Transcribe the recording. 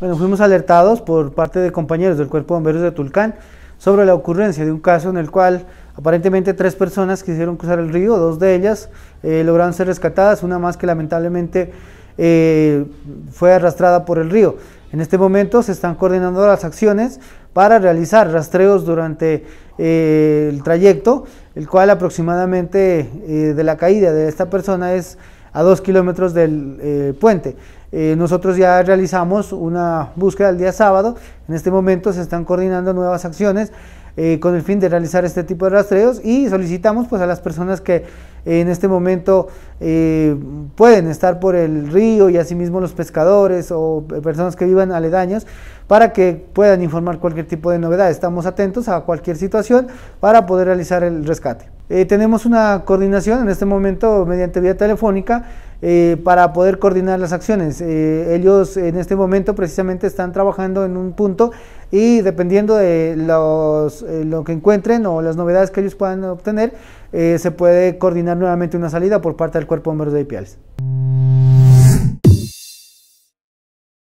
Bueno, fuimos alertados por parte de compañeros del Cuerpo de Bomberos de Tulcán sobre la ocurrencia de un caso en el cual aparentemente tres personas quisieron cruzar el río, dos de ellas eh, lograron ser rescatadas, una más que lamentablemente eh, fue arrastrada por el río. En este momento se están coordinando las acciones para realizar rastreos durante eh, el trayecto, el cual aproximadamente de la caída de esta persona es a dos kilómetros del puente. Eh, nosotros ya realizamos una búsqueda el día sábado. En este momento se están coordinando nuevas acciones eh, con el fin de realizar este tipo de rastreos y solicitamos pues a las personas que en este momento eh, pueden estar por el río y asimismo los pescadores o personas que vivan aledaños para que puedan informar cualquier tipo de novedad. Estamos atentos a cualquier situación para poder realizar el rescate. Eh, tenemos una coordinación en este momento mediante vía telefónica eh, para poder coordinar las acciones. Eh, ellos en este momento precisamente están trabajando en un punto y dependiendo de los, lo que encuentren o las novedades que ellos puedan obtener, se puede coordinar nuevamente una salida por parte del Cuerpo de Bomberos de Ipiales.